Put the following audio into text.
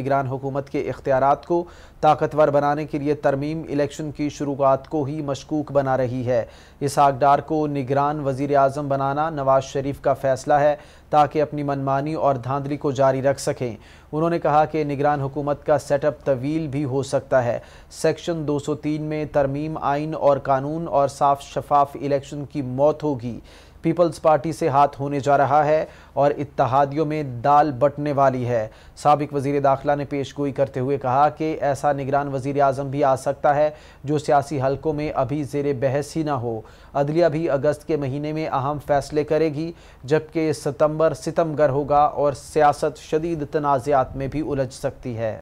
निगरान हुकूमत के इख्तियार को ताकतवर बनाने के लिए तरमीम इलेक्शन की शुरुआत को ही मशकूक बना रही है इसहाक डार को निगरान वजीर अजम बनाना नवाज शरीफ का फैसला है ताकि अपनी मनमानी और धांधली को जारी रख सकें उन्होंने कहा कि निगरान हुकूमत का सेटअप तवील भी हो सकता है सेक्शन 203 में तरमीम आइन और कानून और साफ शफाफ इलेक्शन की मौत होगी पीपल्स पार्टी से हाथ होने जा रहा है और इतिहादियों में दाल बटने वाली है सबक वजीर दाखिला ने पेश गोई करते हुए कहा कि ऐसा निगरान वजीर अजम भी आ सकता है जो सियासी हलकों में अभी जेर बहस ही ना हो अदलिया भी अगस्त के महीने में अहम फैसले करेगी जबकि सितम्बर सितमगर होगा और सियासत शदीद तनाज़ात में भी उलझ सकती है